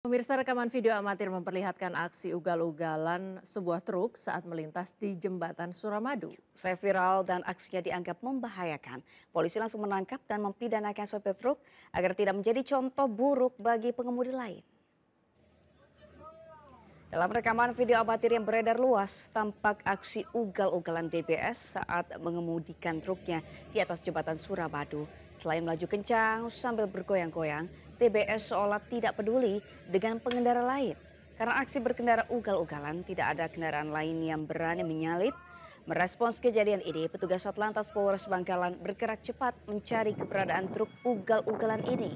Pemirsa rekaman video amatir memperlihatkan aksi ugal-ugalan sebuah truk saat melintas di jembatan Suramadu. Saya viral dan aksinya dianggap membahayakan. Polisi langsung menangkap dan mempidanakan sopir truk agar tidak menjadi contoh buruk bagi pengemudi lain. Dalam rekaman video amatir yang beredar luas, tampak aksi ugal-ugalan DBS saat mengemudikan truknya di atas jembatan Suramadu. Selain melaju kencang sambil bergoyang-goyang, TBS seolah tidak peduli dengan pengendara lain. Karena aksi berkendara ugal-ugalan, tidak ada kendaraan lain yang berani menyalip. Merespons kejadian ini, petugas Satlantas Polres Bangkalan bergerak cepat mencari keberadaan truk ugal-ugalan ini.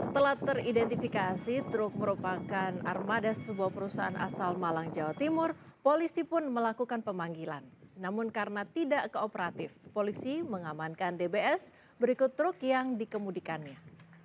Setelah teridentifikasi, truk merupakan armada sebuah perusahaan asal Malang, Jawa Timur. Polisi pun melakukan pemanggilan. Namun karena tidak kooperatif, polisi mengamankan DBS berikut truk yang dikemudikannya.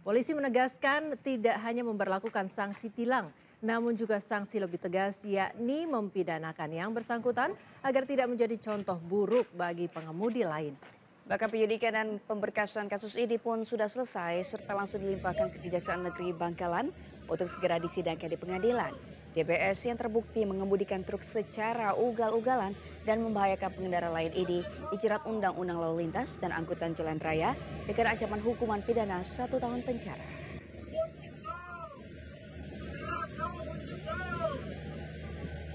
Polisi menegaskan tidak hanya memperlakukan sanksi tilang, namun juga sanksi lebih tegas yakni mempidanakan yang bersangkutan agar tidak menjadi contoh buruk bagi pengemudi lain. Bahkan penyidikan dan pemberkasan kasus ini pun sudah selesai serta langsung dilimpahkan ke Kejaksaan Negeri Bangkalan untuk segera disidangkan di pengadilan. DPS yang terbukti mengemudikan truk secara ugal-ugalan dan membahayakan pengendara lain ini dijerat Undang-Undang Lalu Lintas dan Angkutan Jalan Raya dengan ancaman hukuman pidana satu tahun penjara.